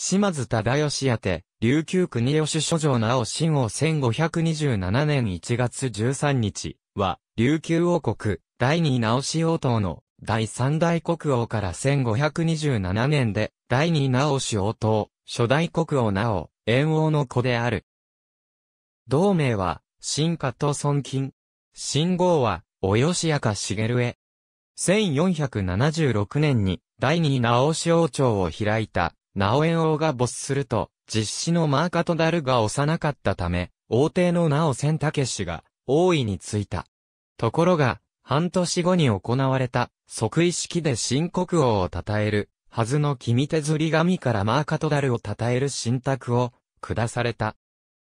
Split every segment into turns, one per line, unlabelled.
島津忠義宛て、琉球国吉諸城なお新王1527年1月13日は、琉球王国、第二直し王党の第三大国王から1527年で、第二直し王党、初代国王なお、炎王の子である。同名は、新家と尊金。新号は、およしやかしげるえ。1476年に、第二直し王朝を開いた、ナオエン王が没すると、実施のマーカトダルが幼かったため、王帝のナオセンタケシが王位についた。ところが、半年後に行われた即位式で新国王を称えるはずの君手釣り神からマーカトダルを称える神託を下された。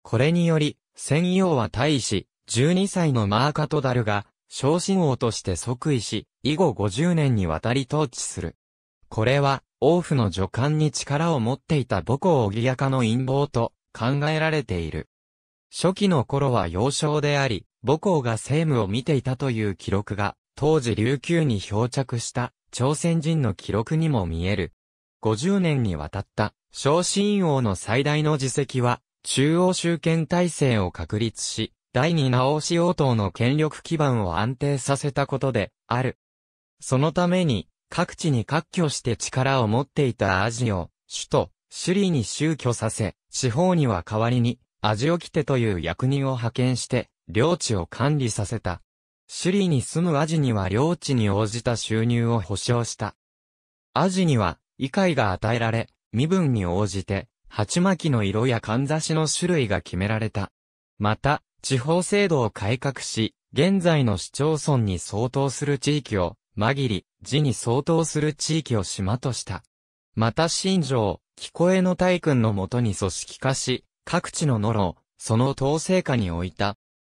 これにより、専用は大使、12歳のマーカトダルが、昇進王として即位し、以後50年にわたり統治する。これは、王府の助官に力を持っていた母校オぎやかの陰謀と考えられている。初期の頃は幼少であり、母校が政務を見ていたという記録が、当時琉球に漂着した朝鮮人の記録にも見える。50年にわたった昇進王の最大の自責は、中央集権体制を確立し、第二直し応答の権力基盤を安定させたことである。そのために、各地に割拠して力を持っていたアジを、首都、首里に宗居させ、地方には代わりに、アジオキテという役人を派遣して、領地を管理させた。首里に住むアジには領地に応じた収入を保障した。アジには、異界が与えられ、身分に応じて、鉢巻きの色やかんざしの種類が決められた。また、地方制度を改革し、現在の市町村に相当する地域を、紛り、字に相当する地域を島とした。また新城、聞こえの大君のもとに組織化し、各地の野呂、その統制下に置いた。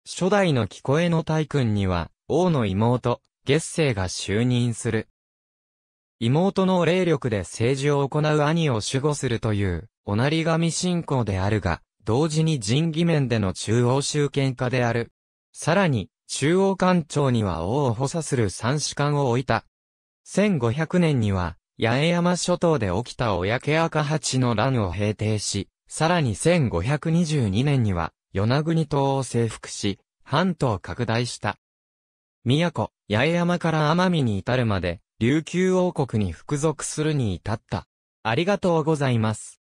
初代の聞こえの大君には、王の妹、月星が就任する。妹の霊力で政治を行う兄を守護するという、おなり神信仰であるが、同時に人義面での中央集権化である。さらに、中央官庁には王を補佐する三士官を置いた。1500年には、八重山諸島で起きた親家赤八の乱を平定し、さらに1522年には、与那国島を征服し、半島拡大した。宮古、八重山から奄美に至るまで、琉球王国に服属するに至った。ありがとうございます。